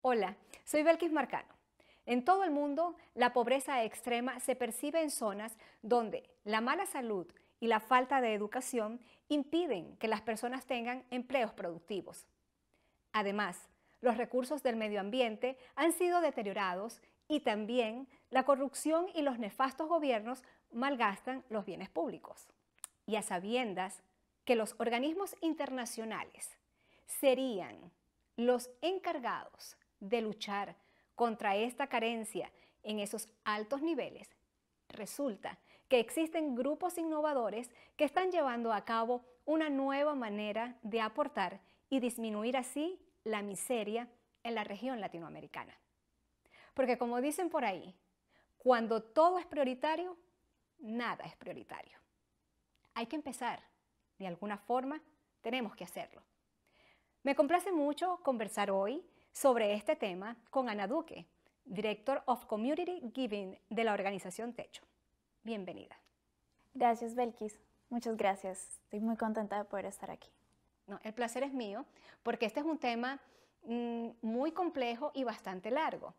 Hola, soy Belkis Marcano. En todo el mundo, la pobreza extrema se percibe en zonas donde la mala salud y la falta de educación impiden que las personas tengan empleos productivos. Además, los recursos del medio ambiente han sido deteriorados y también la corrupción y los nefastos gobiernos malgastan los bienes públicos. Y a sabiendas que los organismos internacionales serían los encargados de luchar contra esta carencia en esos altos niveles, resulta que existen grupos innovadores que están llevando a cabo una nueva manera de aportar y disminuir así la miseria en la región latinoamericana. Porque como dicen por ahí, cuando todo es prioritario, nada es prioritario. Hay que empezar. De alguna forma, tenemos que hacerlo. Me complace mucho conversar hoy sobre este tema con Ana Duque, Director of Community Giving de la organización Techo. Bienvenida. Gracias, Belkis. Muchas gracias. Estoy muy contenta de poder estar aquí. No, el placer es mío porque este es un tema mm, muy complejo y bastante largo.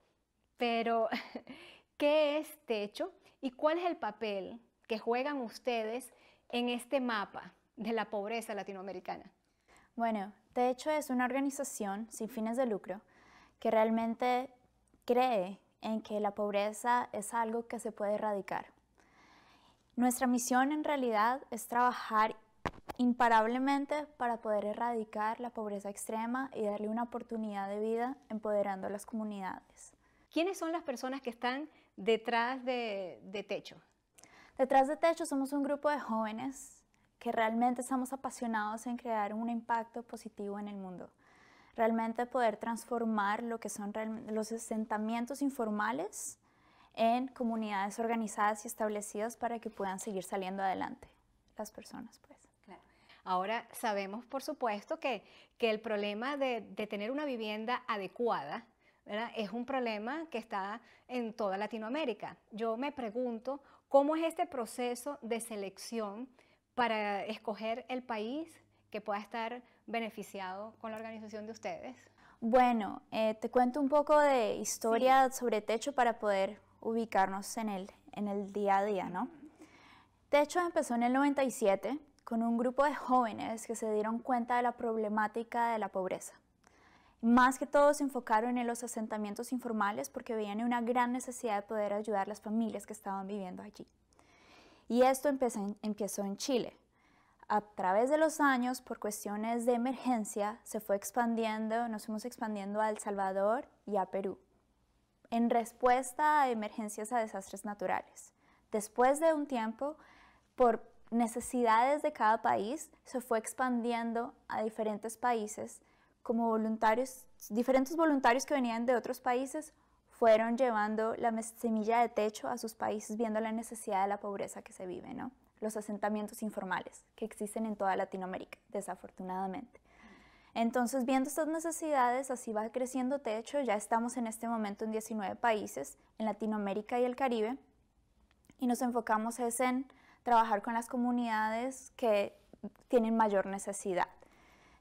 Pero, ¿qué es Techo y cuál es el papel que juegan ustedes en este mapa de la pobreza latinoamericana? Bueno, Techo es una organización sin fines de lucro que realmente cree en que la pobreza es algo que se puede erradicar. Nuestra misión en realidad es trabajar imparablemente para poder erradicar la pobreza extrema y darle una oportunidad de vida empoderando a las comunidades. ¿Quiénes son las personas que están detrás de, de Techo? Detrás de Techo somos un grupo de jóvenes que realmente estamos apasionados en crear un impacto positivo en el mundo realmente poder transformar lo que son los asentamientos informales en comunidades organizadas y establecidas para que puedan seguir saliendo adelante las personas, pues. Claro. Ahora sabemos, por supuesto, que, que el problema de, tener una vivienda adecuada es un problema que está en toda Latinoamérica. Yo me pregunto, ¿cómo es este proceso de selección para escoger el país que pueda estar beneficiado con la organización de ustedes? Bueno, eh, te cuento un poco de historia sobre Techo para poder ubicarnos en el, en el día a día, ¿no? Techo empezó en el 97 con un grupo de jóvenes que se dieron cuenta de la problemática de la pobreza. Más que todo se enfocaron en los asentamientos informales porque veían una gran necesidad de poder ayudar a las familias que estaban viviendo allí. Y esto empezó en Chile, a través de los años, por cuestiones de emergencia, se fue expandiendo, nos fuimos expandiendo a El Salvador y a Perú, en respuesta a emergencias a desastres naturales. Después de un tiempo, por necesidades de cada país, se fue expandiendo a diferentes países, como voluntarios, diferentes voluntarios que venían de otros países fueron llevando la semilla de techo a sus países viendo la necesidad de la pobreza que se vive, ¿no? los asentamientos informales que existen en toda Latinoamérica, desafortunadamente. Entonces, viendo estas necesidades, así va creciendo techo, ya estamos en este momento en 19 países, en Latinoamérica y el Caribe, y nos enfocamos es en trabajar con las comunidades que tienen mayor necesidad.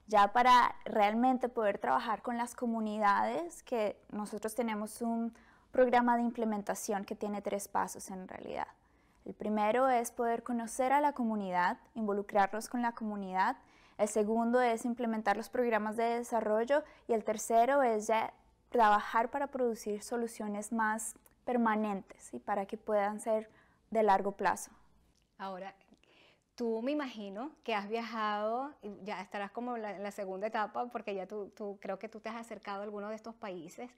Ya para realmente poder trabajar con las comunidades, que nosotros tenemos un programa de implementación que tiene tres pasos en realidad. El primero es poder conocer a la comunidad, involucrarnos con la comunidad. El segundo es implementar los programas de desarrollo y el tercero es ya trabajar para producir soluciones más permanentes y para que puedan ser de largo plazo. Ahora, tú me imagino que has viajado, ya estarás como en la, segunda etapa, porque ya tú, creo que tú te has acercado a alguno de estos países.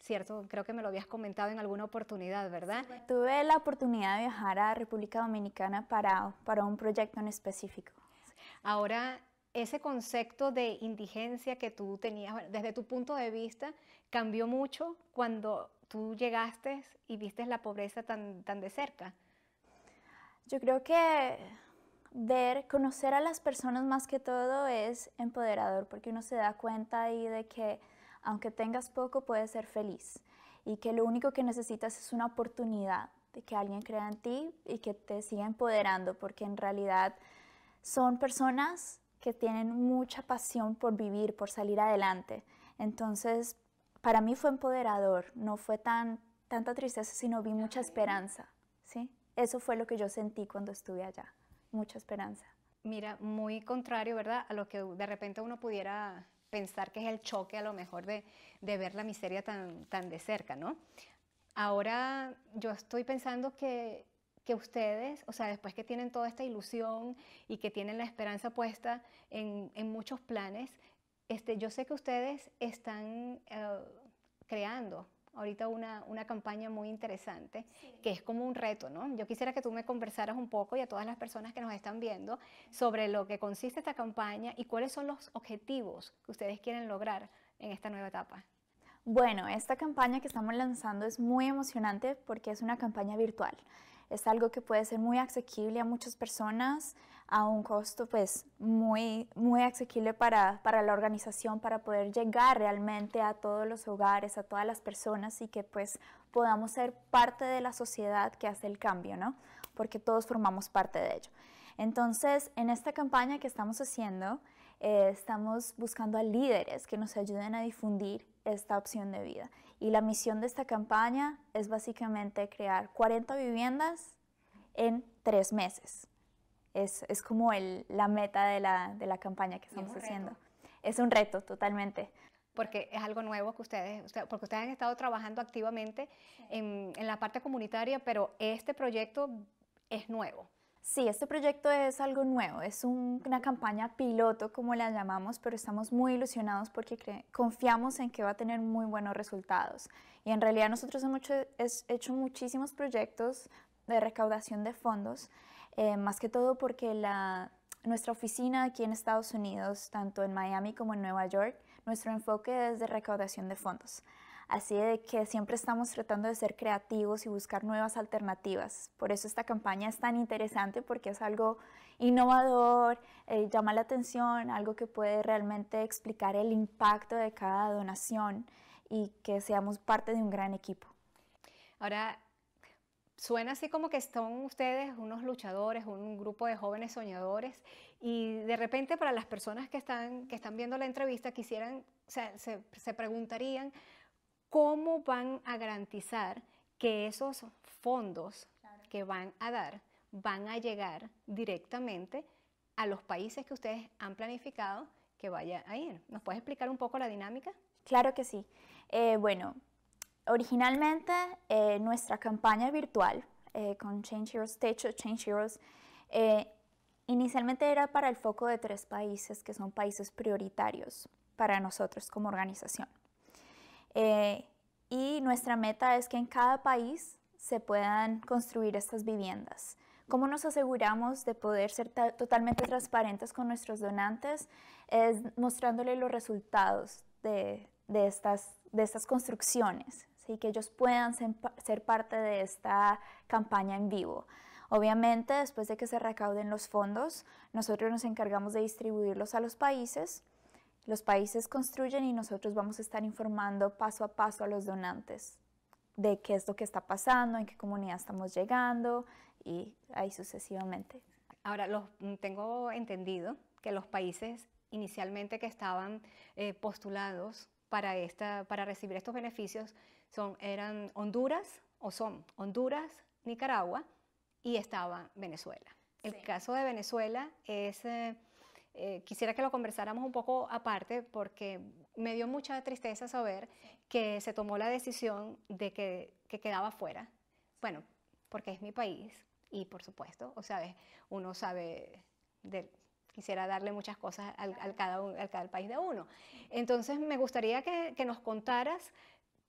¿cierto? Creo que me lo habías comentado en alguna oportunidad, ¿verdad? Tuve la oportunidad de viajar a República Dominicana para, para un proyecto en específico. Ahora, ese concepto de indigencia que tú tenías, desde tu punto de vista, cambió mucho cuando tú llegaste y viste la pobreza tan, tan de cerca. Yo creo que ver, conocer a las personas más que todo es empoderador, porque uno se da cuenta ahí de que aunque tengas poco, puedes ser feliz y que lo único que necesitas es una oportunidad de que alguien crea en ti y que te siga empoderando, porque en realidad son personas que tienen mucha pasión por vivir, por salir adelante. Entonces, para mí fue empoderador, no fue tan tanta tristeza, sino vi mucha esperanza, ¿sí? Eso fue lo que yo sentí cuando estuve allá, mucha esperanza. Mira, muy contrario, ¿verdad? A lo que de repente uno pudiera pensar que es el choque a lo mejor de, ver la miseria tan, de cerca, ¿no? Ahora yo estoy pensando que, ustedes, o sea, después que tienen toda esta ilusión y que tienen la esperanza puesta en, muchos planes, este, yo sé que ustedes están eh, creando ahorita una, una campaña muy interesante, que es como un reto, ¿no? Yo quisiera que tú me conversaras un poco y a todas las personas que nos están viendo sobre lo que consiste esta campaña y cuáles son los objetivos que ustedes quieren lograr en esta nueva etapa. Bueno, esta campaña que estamos lanzando es muy emocionante porque es una campaña virtual. Es algo que puede ser muy asequible a muchas personas a un costo pues muy, muy asequible para, la organización, para poder llegar realmente a todos los hogares, a todas las personas y que pues podamos ser parte de la sociedad que hace el cambio, ¿no? Porque todos formamos parte de ello. Entonces, en esta campaña que estamos haciendo, eh, estamos buscando a líderes que nos ayuden a difundir esta opción de vida. Y la misión de esta campaña es básicamente crear 40 viviendas en tres meses es, es como el, la meta de la, de la, campaña que estamos haciendo. Es un reto, totalmente. Porque es algo nuevo que ustedes, porque ustedes han estado trabajando activamente en, en la parte comunitaria, pero este proyecto es nuevo. Sí, este proyecto es algo nuevo, es una campaña piloto como la llamamos, pero estamos muy ilusionados porque confiamos en que va a tener muy buenos resultados. Y en realidad nosotros hemos hecho muchísimos proyectos de recaudación de fondos eh, más que todo porque la, nuestra oficina aquí en Estados Unidos, tanto en Miami como en Nueva York, nuestro enfoque es de recaudación de fondos. Así de que siempre estamos tratando de ser creativos y buscar nuevas alternativas. Por eso esta campaña es tan interesante porque es algo innovador, eh, llama la atención, algo que puede realmente explicar el impacto de cada donación y que seamos parte de un gran equipo. Ahora, suena así como que son ustedes unos luchadores, un grupo de jóvenes soñadores y de repente para las personas que están, que están viendo la entrevista quisieran, se, preguntarían cómo van a garantizar que esos fondos que van a dar van a llegar directamente a los países que ustedes han planificado que vaya a ir. ¿Nos puedes explicar un poco la dinámica? Claro que sí. Eh, bueno, Originalmente, eh, nuestra campaña virtual eh, con Change Heroes, Change Heroes, eh, inicialmente era para el foco de tres países que son países prioritarios para nosotros como organización. y nuestra meta es que en cada país se puedan construir estas viviendas. ¿Cómo nos aseguramos de poder ser totalmente transparentes con nuestros donantes? Es mostrándoles los resultados de, de estas construcciones, y que ellos puedan ser parte de esta campaña en vivo. Obviamente, después de que se recauden los fondos, nosotros nos encargamos de distribuirlos a los países. Los países construyen y nosotros vamos a estar informando paso a paso a los donantes de qué es lo que está pasando, en qué comunidad estamos llegando y ahí sucesivamente. Ahora, mm, tengo entendido que los países inicialmente que estaban eh, postulados para, esta, para recibir estos beneficios eran Honduras, o son Honduras, Nicaragua y estaba Venezuela. El caso de Venezuela es, eh, eh, quisiera que lo conversáramos un poco aparte porque me dio mucha tristeza saber que se tomó la decisión de que, quedaba fuera. Bueno, porque es mi país y por supuesto, o sea uno sabe quisiera darle muchas cosas al, cada, al, cada, país de uno. Entonces, me gustaría que, que nos contaras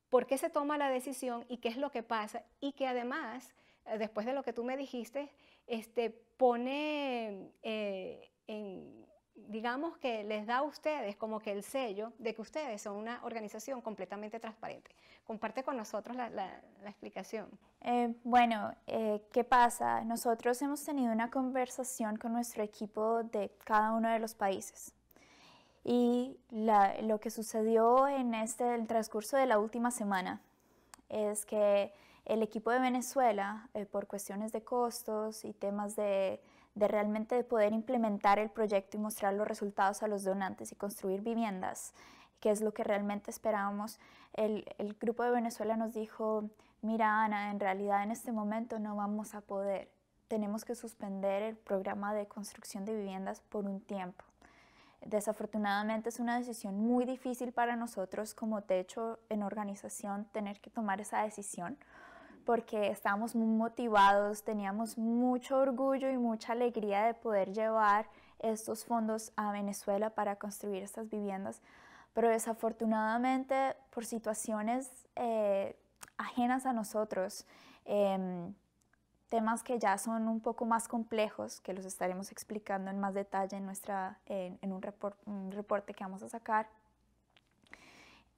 por qué se toma la decisión y qué es lo que pasa y que además, eh, después de lo que tú me dijiste, este, pone eh, digamos que les da a ustedes como que el sello de que ustedes son una organización completamente transparente. Comparte con nosotros la, explicación. Eh, bueno, ¿qué pasa? Nosotros hemos tenido una conversación con nuestro equipo de cada uno de los países. Y lo que sucedió en este, el transcurso de la última semana es que el equipo de Venezuela, eh, por cuestiones de costos y temas de, realmente de poder implementar el proyecto y mostrar los resultados a los donantes y construir viviendas, que es lo que realmente esperábamos, el, el grupo de Venezuela nos dijo, mira Ana, en realidad en este momento no vamos a poder, tenemos que suspender el programa de construcción de viviendas por un tiempo. Desafortunadamente es una decisión muy difícil para nosotros como techo en organización tener que tomar esa decisión porque estábamos muy motivados, teníamos mucho orgullo y mucha alegría de poder llevar estos fondos a Venezuela para construir estas viviendas, pero desafortunadamente por situaciones eh, ajenas a nosotros, em, temas que ya son un poco más complejos, que los estaremos explicando en más detalle en, nuestra, en, un, reporte que vamos a sacar,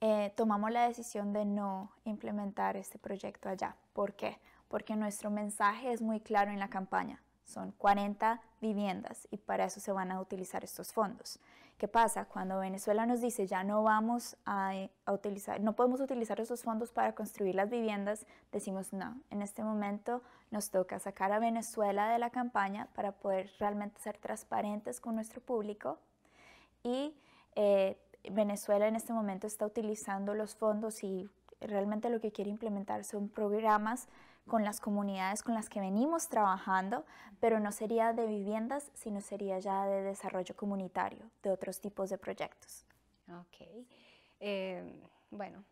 eh, tomamos la decisión de no implementar este proyecto allá. ¿Por qué? Porque nuestro mensaje es muy claro en la campaña. Son 40 viviendas y para eso se van a utilizar estos fondos. ¿Qué pasa? Cuando Venezuela nos dice ya no vamos a, utilizar, no podemos utilizar esos fondos para construir las viviendas, decimos no, en este momento nos toca sacar a Venezuela de la campaña para poder realmente ser transparentes con nuestro público y eh, Venezuela en este momento está utilizando los fondos y realmente lo que quiere implementar son programas con las comunidades con las que venimos trabajando, pero no sería de viviendas, sino sería ya de desarrollo comunitario, de otros tipos de proyectos. Ok. Em, bueno,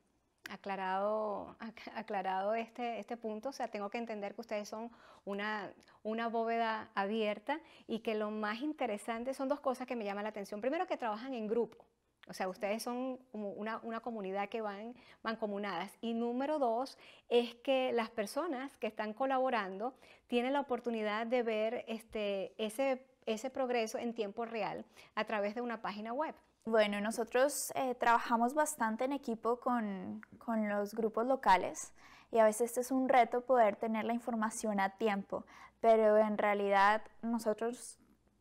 aclarado, aclarado este, este punto, o sea, tengo que entender que ustedes son una, una bóveda abierta y que lo más interesante son dos cosas que me llaman la atención. Primero, que trabajan en grupo. O sea, ustedes son una, comunidad que van comunadas. Y número dos es que las personas que están colaborando tienen la oportunidad de ver este, ese, ese progreso en tiempo real a través de una página web. Bueno, nosotros eh, trabajamos bastante en equipo con, con, los grupos locales y a veces este es un reto poder tener la información a tiempo, pero en realidad nosotros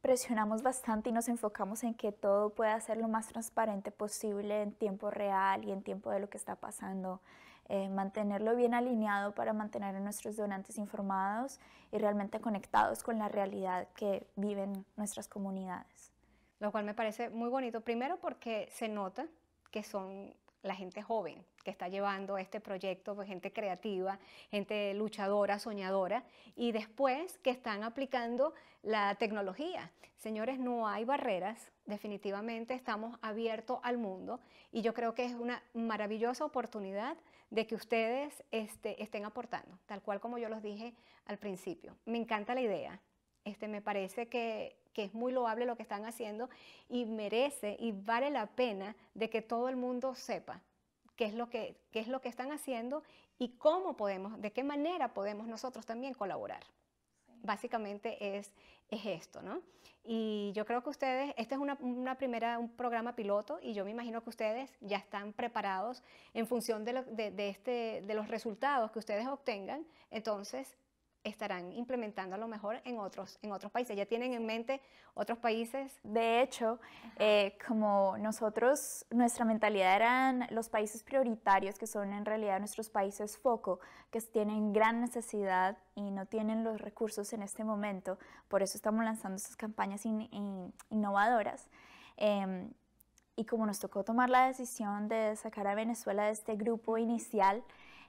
presionamos bastante y nos enfocamos en que todo pueda ser lo más transparente posible en tiempo real y en tiempo de lo que está pasando. Eh, mantenerlo bien alineado para mantener a nuestros donantes informados y realmente conectados con la realidad que viven nuestras comunidades. Lo cual me parece muy bonito, primero porque se nota que son la gente joven que está llevando este proyecto, pues gente creativa, gente luchadora, soñadora, y después que están aplicando la tecnología. Señores, no hay barreras, definitivamente estamos abiertos al mundo y yo creo que es una maravillosa oportunidad de que ustedes este, estén aportando, tal cual como yo los dije al principio. Me encanta la idea, este, me parece que que es muy loable lo que están haciendo y merece y vale la pena de que todo el mundo sepa qué es lo que, es lo que están haciendo y cómo podemos, de qué manera podemos nosotros también colaborar. Básicamente es, es esto, ¿no? Y yo creo que ustedes, este es una, primera, un programa piloto y yo me imagino que ustedes ya están preparados en función este, de los resultados que ustedes obtengan. Entonces, estarán implementando a lo mejor en otros, en otros países. ¿Ya tienen en mente otros países? De hecho, eh, como nosotros, nuestra mentalidad eran los países prioritarios, que son en realidad nuestros países foco, que tienen gran necesidad y no tienen los recursos en este momento. Por eso estamos lanzando estas campañas innovadoras. Em, y como nos tocó tomar la decisión de sacar a Venezuela de este grupo inicial,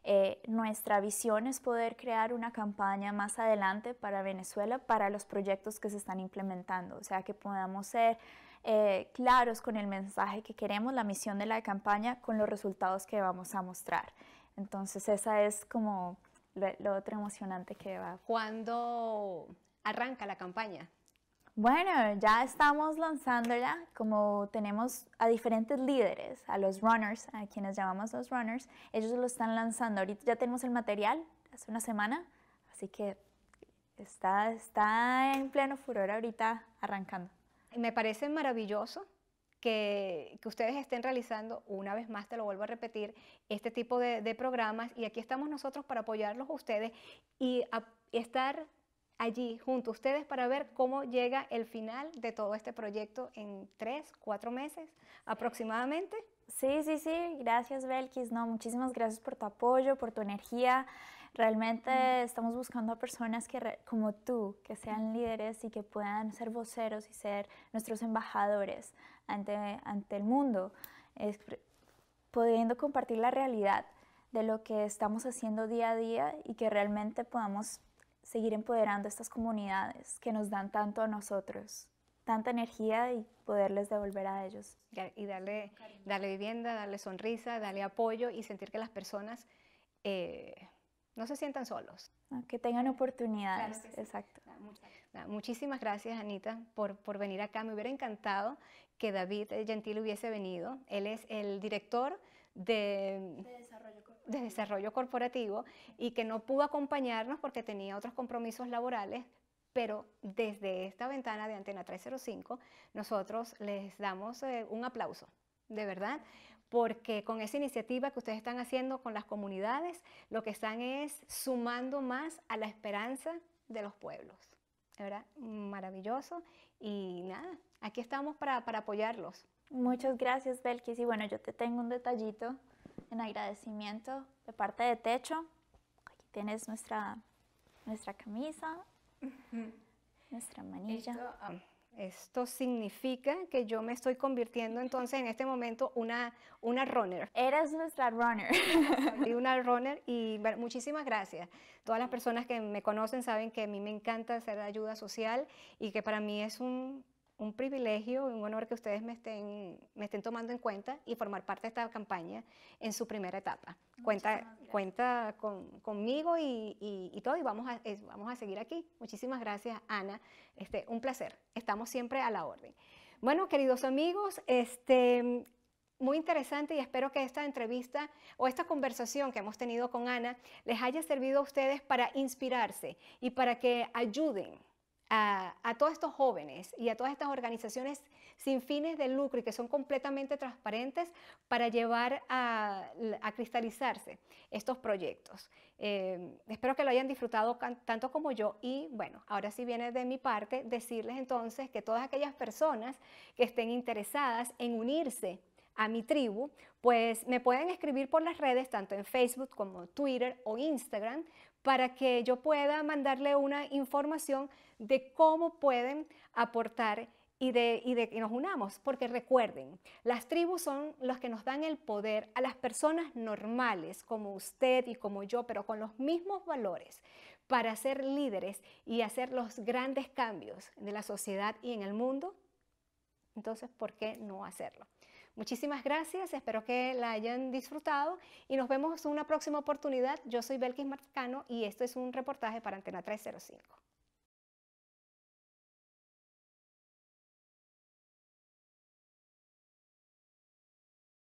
eh, nuestra visión es poder crear una campaña más adelante para Venezuela, para los proyectos que se están implementando, o sea, que podamos ser eh, claros con el mensaje que queremos, la misión de la campaña, con los resultados que vamos a mostrar. Entonces, esa es como lo, lo otro emocionante que va. ¿Cuándo arranca la campaña? Bueno, ya estamos lanzando ya, como tenemos a diferentes líderes, a los runners, a quienes llamamos los runners, ellos lo están lanzando. Ahorita ya tenemos el material, hace una semana, así que está, está en pleno furor ahorita arrancando. Me parece maravilloso que, ustedes estén realizando, una vez más te lo vuelvo a repetir, este tipo de, programas y aquí estamos nosotros para apoyarlos a ustedes y estar allí junto a ustedes para ver cómo llega el final de todo este proyecto en tres, cuatro meses aproximadamente. Sí, sí, sí, gracias Belkis, no, muchísimas gracias por tu apoyo, por tu energía. Realmente estamos buscando a personas que como tú, que sean líderes y que puedan ser voceros y ser nuestros embajadores ante, ante el mundo, pudiendo compartir la realidad de lo que estamos haciendo día a día y que realmente podamos seguir empoderando estas comunidades que nos dan tanto a nosotros, tanta energía y poderles devolver a ellos. Y darle, darle vivienda, darle sonrisa, darle apoyo y sentir que las personas eh, no se sientan solos. Ah, que tengan oportunidades, exacto. Muchísimas gracias, Anita, por, por venir acá. Me hubiera encantado que David eh, Gentil hubiese venido. Él es el director de, de desarrollo corporativo y que no pudo acompañarnos porque tenía otros compromisos laborales, pero desde esta ventana de Antena 305 nosotros les damos eh, un aplauso, de verdad, porque con esa iniciativa que ustedes están haciendo con las comunidades, lo que están es sumando más a la esperanza de los pueblos. ¿verdad? Maravilloso. Y nada, aquí estamos para, para apoyarlos. Muchas gracias, Belkis. Y bueno, yo te tengo un detallito en agradecimiento de parte de Techo. Aquí tienes nuestra, nuestra camisa, nuestra manilla. Ah, esto, significa que yo me estoy convirtiendo entonces en este momento una, una runner. Eres nuestra runner. y una runner y muchísimas gracias. Todas las personas que me conocen saben que a mí me encanta hacer ayuda social y que para mí es un un privilegio y un honor que ustedes me estén, me estén tomando en cuenta y formar parte de esta campaña en su primera etapa. cuenta cuenta conmigo y, y, todo y vamos a, vamos a seguir aquí. Muchísimas gracias, Ana. Este, un placer. Estamos siempre a la orden. Bueno, queridos amigos, este, muy interesante y espero que esta entrevista o esta conversación que hemos tenido con Ana les haya servido a ustedes para inspirarse y para que ayuden a, todos estos jóvenes y a todas estas organizaciones sin fines de lucro y que son completamente transparentes para llevar a, cristalizarse estos proyectos. Eh, espero que lo hayan disfrutado tanto como yo y bueno, ahora sí viene de mi parte decirles entonces que todas aquellas personas que estén interesadas en unirse a mi tribu, pues me pueden escribir por las redes, tanto en Facebook como Twitter o Instagram, para que yo pueda mandarle una información de cómo pueden aportar y de, y de que nos unamos, porque recuerden, las tribus son los que nos dan el poder a las personas normales, como usted y como yo, pero con los mismos valores, para ser líderes y hacer los grandes cambios de la sociedad y en el mundo. Entonces, ¿por qué no hacerlo? Muchísimas gracias, espero que la hayan disfrutado y nos vemos en una próxima oportunidad. Yo soy Belkis Marcano y esto es un reportaje para Antena 305.